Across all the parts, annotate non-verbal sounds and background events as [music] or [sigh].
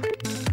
Thank you.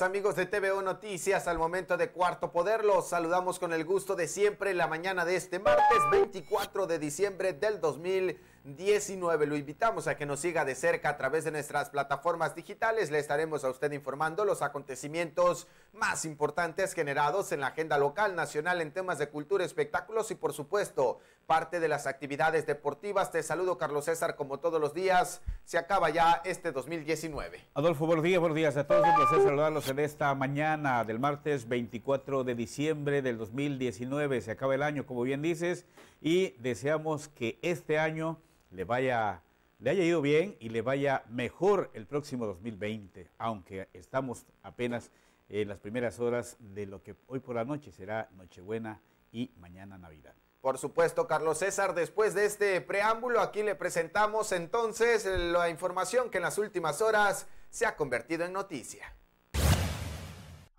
amigos de TVO Noticias, al momento de Cuarto Poder los saludamos con el gusto de siempre la mañana de este martes 24 de diciembre del 2020. 19. Lo invitamos a que nos siga de cerca a través de nuestras plataformas digitales. Le estaremos a usted informando los acontecimientos más importantes generados en la agenda local, nacional, en temas de cultura, espectáculos y, por supuesto, parte de las actividades deportivas. Te saludo, Carlos César, como todos los días. Se acaba ya este 2019. Adolfo, buenos días, buenos días a todos. Un placer saludarlos en esta mañana del martes 24 de diciembre del 2019. Se acaba el año, como bien dices, y deseamos que este año le vaya le haya ido bien y le vaya mejor el próximo 2020, aunque estamos apenas en las primeras horas de lo que hoy por la noche será Nochebuena y mañana Navidad. Por supuesto, Carlos César, después de este preámbulo, aquí le presentamos entonces la información que en las últimas horas se ha convertido en noticia.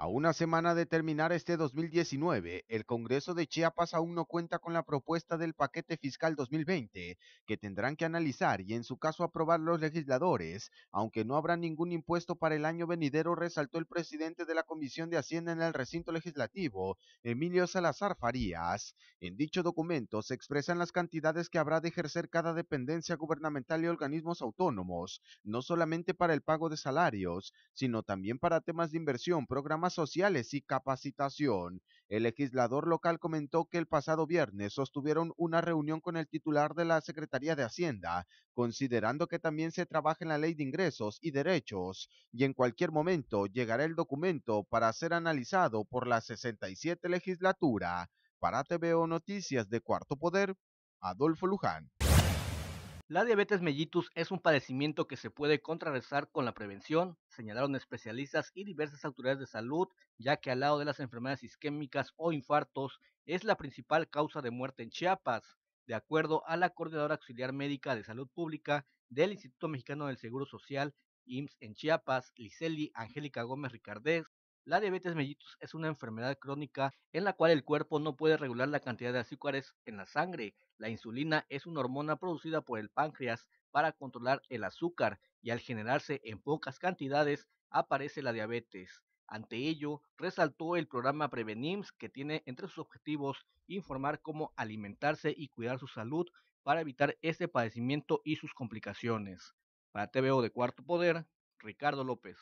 A una semana de terminar este 2019, el Congreso de Chiapas aún no cuenta con la propuesta del paquete fiscal 2020, que tendrán que analizar y en su caso aprobar los legisladores, aunque no habrá ningún impuesto para el año venidero, resaltó el presidente de la Comisión de Hacienda en el recinto legislativo, Emilio Salazar Farías. En dicho documento se expresan las cantidades que habrá de ejercer cada dependencia gubernamental y organismos autónomos, no solamente para el pago de salarios, sino también para temas de inversión, programas sociales y capacitación. El legislador local comentó que el pasado viernes sostuvieron una reunión con el titular de la Secretaría de Hacienda, considerando que también se trabaja en la ley de ingresos y derechos, y en cualquier momento llegará el documento para ser analizado por la 67 legislatura. Para TVO Noticias de Cuarto Poder, Adolfo Luján. La diabetes mellitus es un padecimiento que se puede contrarrestar con la prevención, señalaron especialistas y diversas autoridades de salud, ya que al lado de las enfermedades isquémicas o infartos es la principal causa de muerte en Chiapas, de acuerdo a la coordinadora auxiliar médica de salud pública del Instituto Mexicano del Seguro Social, IMSS en Chiapas, Liceli Angélica Gómez Ricardés, la diabetes mellitus es una enfermedad crónica en la cual el cuerpo no puede regular la cantidad de azúcares en la sangre. La insulina es una hormona producida por el páncreas para controlar el azúcar y al generarse en pocas cantidades aparece la diabetes. Ante ello, resaltó el programa Prevenims que tiene entre sus objetivos informar cómo alimentarse y cuidar su salud para evitar este padecimiento y sus complicaciones. Para TVO de Cuarto Poder, Ricardo López.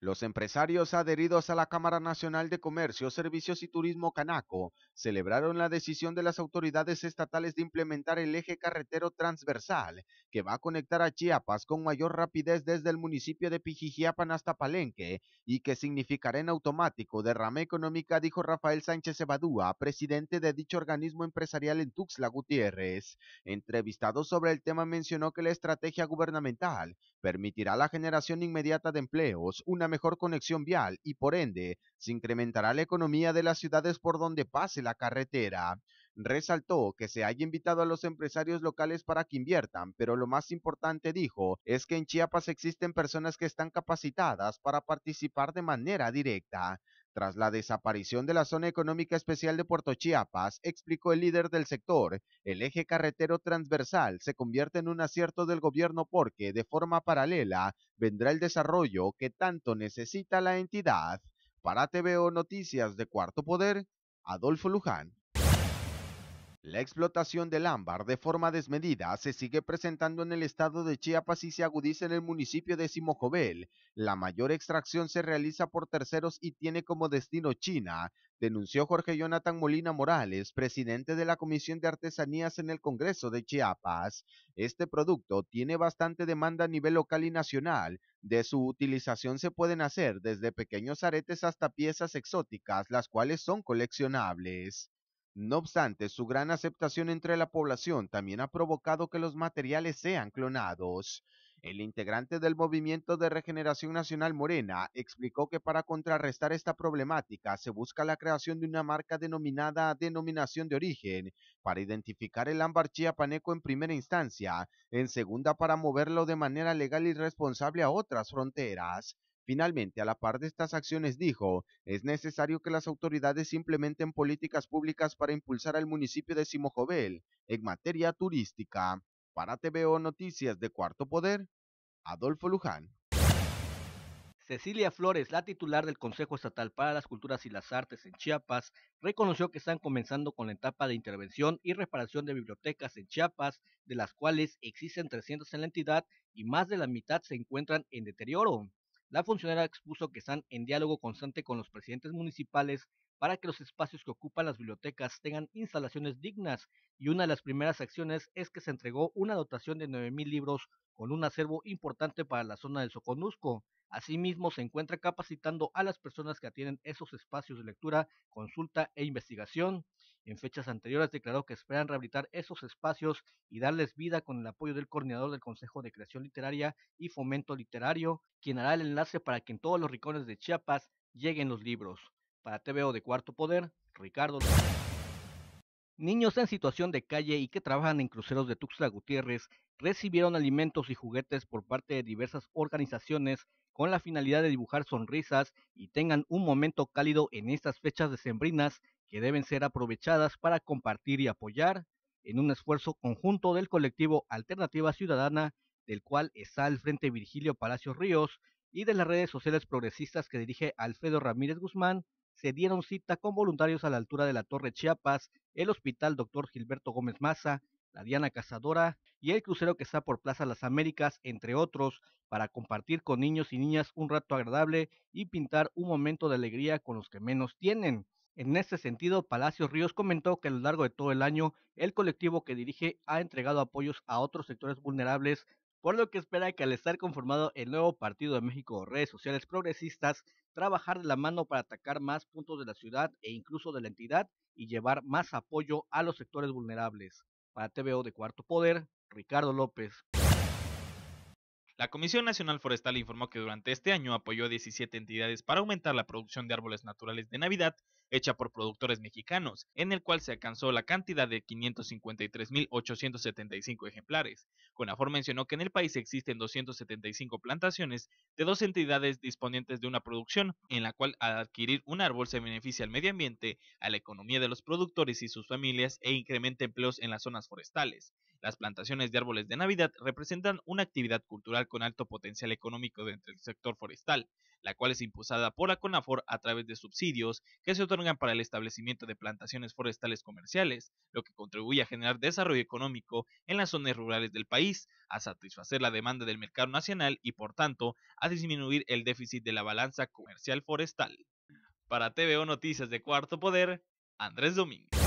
Los empresarios adheridos a la Cámara Nacional de Comercio, Servicios y Turismo Canaco celebraron la decisión de las autoridades estatales de implementar el eje carretero transversal que va a conectar a Chiapas con mayor rapidez desde el municipio de Pijijiapan hasta Palenque y que significará en automático derrame económica, dijo Rafael Sánchez Ebadúa, presidente de dicho organismo empresarial en Tuxtla Gutiérrez. Entrevistado sobre el tema mencionó que la estrategia gubernamental permitirá la generación inmediata de empleos, una mejor conexión vial y por ende se incrementará la economía de las ciudades por donde pase la carretera. Resaltó que se haya invitado a los empresarios locales para que inviertan, pero lo más importante, dijo, es que en Chiapas existen personas que están capacitadas para participar de manera directa. Tras la desaparición de la zona económica especial de Puerto Chiapas, explicó el líder del sector, el eje carretero transversal se convierte en un acierto del gobierno porque, de forma paralela, vendrá el desarrollo que tanto necesita la entidad. Para TVO Noticias de Cuarto Poder, Adolfo Luján. La explotación del ámbar de forma desmedida se sigue presentando en el estado de Chiapas y se agudiza en el municipio de Simojovel. La mayor extracción se realiza por terceros y tiene como destino China, denunció Jorge Jonathan Molina Morales, presidente de la Comisión de Artesanías en el Congreso de Chiapas. Este producto tiene bastante demanda a nivel local y nacional. De su utilización se pueden hacer desde pequeños aretes hasta piezas exóticas, las cuales son coleccionables. No obstante, su gran aceptación entre la población también ha provocado que los materiales sean clonados. El integrante del Movimiento de Regeneración Nacional Morena explicó que para contrarrestar esta problemática se busca la creación de una marca denominada Denominación de Origen para identificar el ámbar paneco en primera instancia, en segunda para moverlo de manera legal y responsable a otras fronteras. Finalmente, a la par de estas acciones, dijo, es necesario que las autoridades implementen políticas públicas para impulsar al municipio de Simojovel en materia turística. Para TVO Noticias de Cuarto Poder, Adolfo Luján. Cecilia Flores, la titular del Consejo Estatal para las Culturas y las Artes en Chiapas, reconoció que están comenzando con la etapa de intervención y reparación de bibliotecas en Chiapas, de las cuales existen 300 en la entidad y más de la mitad se encuentran en deterioro. La funcionaria expuso que están en diálogo constante con los presidentes municipales para que los espacios que ocupan las bibliotecas tengan instalaciones dignas y una de las primeras acciones es que se entregó una dotación de 9.000 libros con un acervo importante para la zona del Soconusco. Asimismo, se encuentra capacitando a las personas que atienden esos espacios de lectura, consulta e investigación. En fechas anteriores declaró que esperan rehabilitar esos espacios y darles vida con el apoyo del coordinador del Consejo de Creación Literaria y Fomento Literario, quien hará el enlace para que en todos los rincones de Chiapas lleguen los libros. Para TVO de Cuarto Poder, Ricardo. Niños en situación de calle y que trabajan en cruceros de Tuxla Gutiérrez recibieron alimentos y juguetes por parte de diversas organizaciones con la finalidad de dibujar sonrisas y tengan un momento cálido en estas fechas decembrinas que deben ser aprovechadas para compartir y apoyar en un esfuerzo conjunto del colectivo Alternativa Ciudadana, del cual está al frente Virgilio Palacios Ríos, y de las redes sociales progresistas que dirige Alfredo Ramírez Guzmán se dieron cita con voluntarios a la altura de la Torre Chiapas, el Hospital Dr. Gilberto Gómez Maza, la Diana Cazadora y el crucero que está por Plaza Las Américas, entre otros, para compartir con niños y niñas un rato agradable y pintar un momento de alegría con los que menos tienen. En este sentido, Palacios Ríos comentó que a lo largo de todo el año, el colectivo que dirige ha entregado apoyos a otros sectores vulnerables por lo que espera que al estar conformado el nuevo Partido de México redes sociales progresistas, trabajar de la mano para atacar más puntos de la ciudad e incluso de la entidad y llevar más apoyo a los sectores vulnerables. Para TVO de Cuarto Poder, Ricardo López. La Comisión Nacional Forestal informó que durante este año apoyó a 17 entidades para aumentar la producción de árboles naturales de Navidad hecha por productores mexicanos, en el cual se alcanzó la cantidad de 553.875 ejemplares. Conafor mencionó que en el país existen 275 plantaciones de dos entidades disponientes de una producción, en la cual al adquirir un árbol se beneficia al medio ambiente, a la economía de los productores y sus familias e incrementa empleos en las zonas forestales. Las plantaciones de árboles de Navidad representan una actividad cultural con alto potencial económico dentro del sector forestal, la cual es impulsada por la CONAFOR a través de subsidios que se otorgan para el establecimiento de plantaciones forestales comerciales, lo que contribuye a generar desarrollo económico en las zonas rurales del país, a satisfacer la demanda del mercado nacional y por tanto a disminuir el déficit de la balanza comercial forestal. Para TVO Noticias de Cuarto Poder, Andrés Domínguez.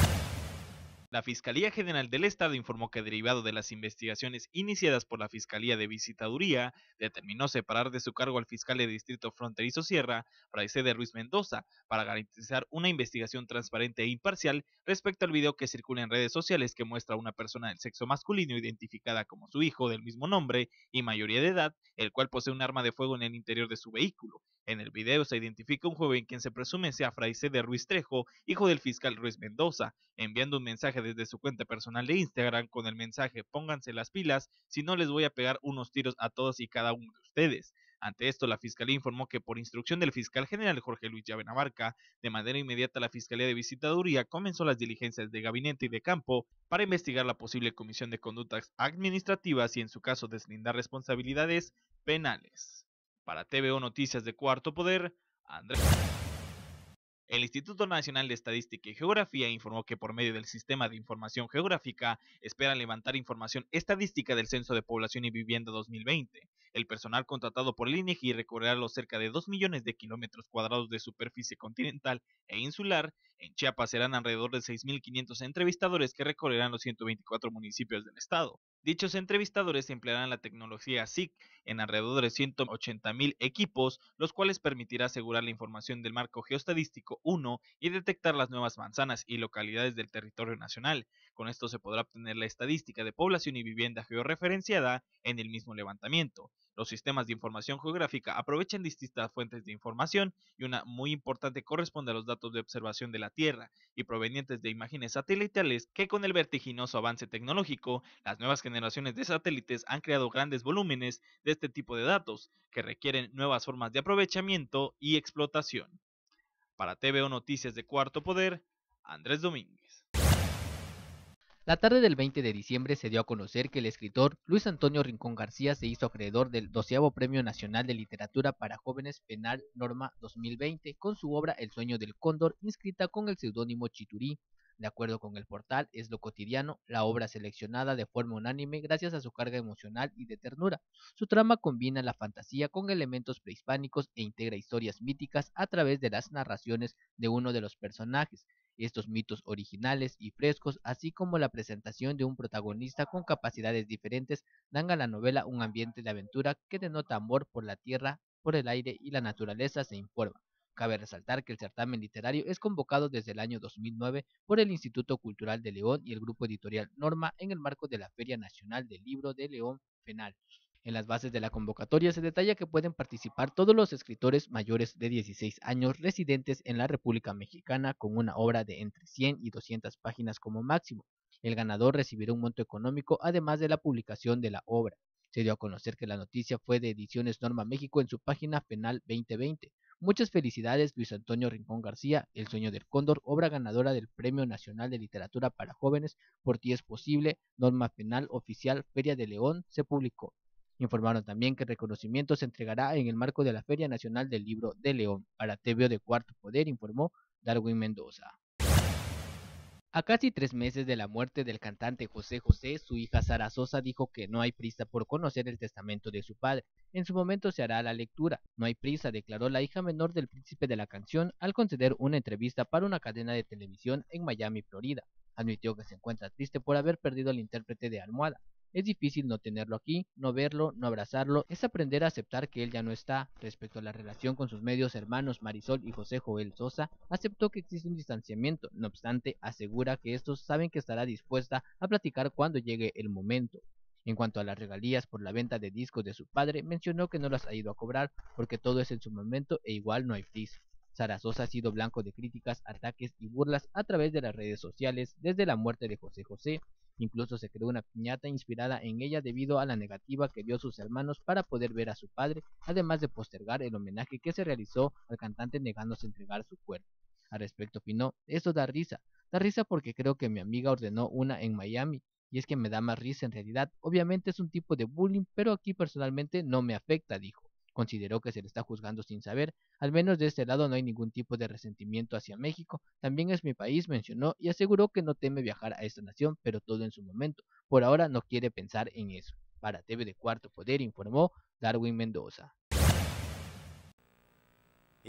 La Fiscalía General del Estado informó que derivado de las investigaciones iniciadas por la Fiscalía de Visitaduría, determinó separar de su cargo al fiscal de Distrito Fronterizo Sierra, de Ruiz Mendoza, para garantizar una investigación transparente e imparcial respecto al video que circula en redes sociales que muestra a una persona del sexo masculino identificada como su hijo del mismo nombre y mayoría de edad, el cual posee un arma de fuego en el interior de su vehículo, en el video se identifica un joven quien se presume sea C. de Ruiz Trejo, hijo del fiscal Ruiz Mendoza, enviando un mensaje desde su cuenta personal de Instagram con el mensaje pónganse las pilas, si no les voy a pegar unos tiros a todos y cada uno de ustedes. Ante esto, la Fiscalía informó que por instrucción del fiscal general Jorge Luis Llavenabarca, de manera inmediata la Fiscalía de Visitaduría comenzó las diligencias de gabinete y de campo para investigar la posible comisión de conductas administrativas y en su caso deslindar responsabilidades penales. Para TVO Noticias de Cuarto Poder, Andrés. El Instituto Nacional de Estadística y Geografía informó que por medio del Sistema de Información Geográfica espera levantar información estadística del Censo de Población y Vivienda 2020. El personal contratado por el INEGI e recorrerá los cerca de 2 millones de kilómetros cuadrados de superficie continental e insular. En Chiapas serán alrededor de 6.500 entrevistadores que recorrerán los 124 municipios del estado. Dichos entrevistadores emplearán la tecnología SIC en alrededor de 180.000 equipos, los cuales permitirá asegurar la información del marco geostadístico 1 y detectar las nuevas manzanas y localidades del territorio nacional. Con esto se podrá obtener la estadística de población y vivienda georreferenciada en el mismo levantamiento. Los sistemas de información geográfica aprovechan distintas fuentes de información y una muy importante corresponde a los datos de observación de la Tierra y provenientes de imágenes satelitales que con el vertiginoso avance tecnológico, las nuevas generaciones de satélites han creado grandes volúmenes de este tipo de datos que requieren nuevas formas de aprovechamiento y explotación. Para TVO Noticias de Cuarto Poder, Andrés Domínguez. La tarde del 20 de diciembre se dio a conocer que el escritor Luis Antonio Rincón García se hizo acreedor del 12 Premio Nacional de Literatura para Jóvenes Penal Norma 2020 con su obra El sueño del cóndor, inscrita con el seudónimo Chiturí. De acuerdo con el portal Es lo cotidiano, la obra seleccionada de forma unánime gracias a su carga emocional y de ternura. Su trama combina la fantasía con elementos prehispánicos e integra historias míticas a través de las narraciones de uno de los personajes, estos mitos originales y frescos, así como la presentación de un protagonista con capacidades diferentes, dan a la novela un ambiente de aventura que denota amor por la tierra, por el aire y la naturaleza, se informa. Cabe resaltar que el certamen literario es convocado desde el año 2009 por el Instituto Cultural de León y el grupo editorial Norma en el marco de la Feria Nacional del Libro de León Fenal. En las bases de la convocatoria se detalla que pueden participar todos los escritores mayores de 16 años residentes en la República Mexicana con una obra de entre 100 y 200 páginas como máximo. El ganador recibirá un monto económico además de la publicación de la obra. Se dio a conocer que la noticia fue de Ediciones Norma México en su página Penal 2020. Muchas felicidades Luis Antonio Rincón García, El sueño del cóndor, obra ganadora del Premio Nacional de Literatura para Jóvenes por Ti es posible, Norma Penal Oficial Feria de León, se publicó. Informaron también que el reconocimiento se entregará en el marco de la Feria Nacional del Libro de León. Para TVO de Cuarto Poder informó Darwin Mendoza. A casi tres meses de la muerte del cantante José José, su hija Sara Sosa dijo que no hay prisa por conocer el testamento de su padre. En su momento se hará la lectura. No hay prisa, declaró la hija menor del príncipe de la canción al conceder una entrevista para una cadena de televisión en Miami, Florida. Admitió que se encuentra triste por haber perdido al intérprete de Almohada. Es difícil no tenerlo aquí, no verlo, no abrazarlo, es aprender a aceptar que él ya no está. Respecto a la relación con sus medios hermanos Marisol y José Joel Sosa, aceptó que existe un distanciamiento, no obstante, asegura que estos saben que estará dispuesta a platicar cuando llegue el momento. En cuanto a las regalías por la venta de discos de su padre, mencionó que no las ha ido a cobrar porque todo es en su momento e igual no hay prisa sosa ha sido blanco de críticas, ataques y burlas a través de las redes sociales desde la muerte de José José. Incluso se creó una piñata inspirada en ella debido a la negativa que dio sus hermanos para poder ver a su padre, además de postergar el homenaje que se realizó al cantante negándose a entregar su cuerpo. Al respecto opinó, eso da risa, da risa porque creo que mi amiga ordenó una en Miami y es que me da más risa en realidad, obviamente es un tipo de bullying, pero aquí personalmente no me afecta, dijo. Consideró que se le está juzgando sin saber, al menos de este lado no hay ningún tipo de resentimiento hacia México, también es mi país, mencionó, y aseguró que no teme viajar a esta nación, pero todo en su momento, por ahora no quiere pensar en eso. Para TV de Cuarto Poder informó Darwin Mendoza.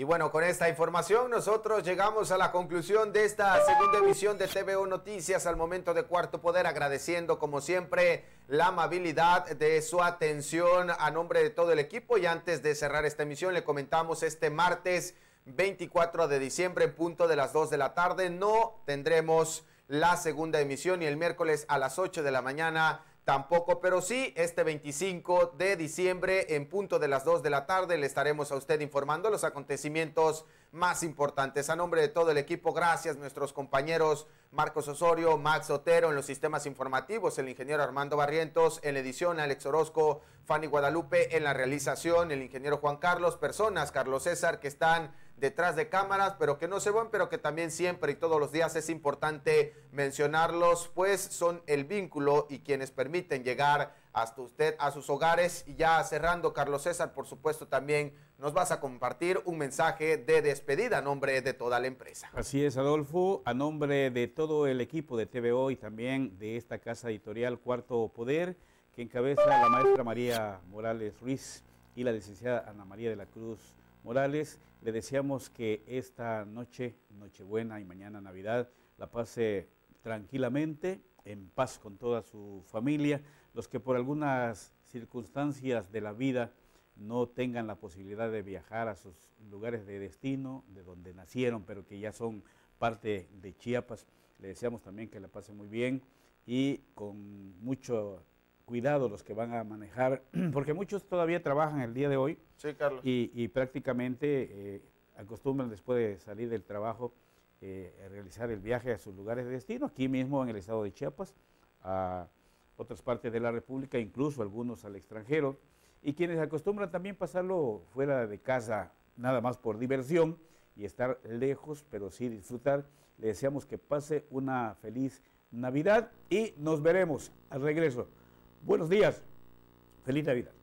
Y bueno, con esta información nosotros llegamos a la conclusión de esta segunda emisión de TVO Noticias al momento de Cuarto Poder, agradeciendo como siempre la amabilidad de su atención a nombre de todo el equipo. Y antes de cerrar esta emisión le comentamos este martes 24 de diciembre punto de las 2 de la tarde no tendremos la segunda emisión y el miércoles a las 8 de la mañana tampoco, pero sí, este 25 de diciembre, en punto de las 2 de la tarde, le estaremos a usted informando los acontecimientos más importantes. A nombre de todo el equipo, gracias nuestros compañeros Marcos Osorio, Max Otero en los sistemas informativos, el ingeniero Armando Barrientos en la edición, Alex Orozco, Fanny Guadalupe en la realización, el ingeniero Juan Carlos, personas, Carlos César, que están detrás de cámaras, pero que no se van, pero que también siempre y todos los días es importante mencionarlos, pues son el vínculo y quienes permiten llegar hasta usted, a sus hogares. Y ya cerrando, Carlos César, por supuesto, también nos vas a compartir un mensaje de despedida a nombre de toda la empresa. Así es, Adolfo, a nombre de todo el equipo de TVO y también de esta casa editorial Cuarto Poder, que encabeza la maestra María Morales Ruiz y la licenciada Ana María de la Cruz Morales. Le deseamos que esta noche, Nochebuena y mañana Navidad, la pase tranquilamente, en paz con toda su familia. Los que por algunas circunstancias de la vida no tengan la posibilidad de viajar a sus lugares de destino, de donde nacieron, pero que ya son parte de Chiapas, le deseamos también que la pase muy bien y con mucho cuidado los que van a manejar, [clears throat] porque muchos todavía trabajan el día de hoy. Sí, Carlos. Y, prácticamente eh, acostumbran después de salir del trabajo eh, realizar el viaje a sus lugares de destino, aquí mismo en el estado de Chiapas, a otras partes de la República, incluso algunos al extranjero, y quienes acostumbran también pasarlo fuera de casa, nada más por diversión y estar lejos, pero sí disfrutar. Le deseamos que pase una feliz Navidad y nos veremos al regreso. Buenos días. Feliz Navidad.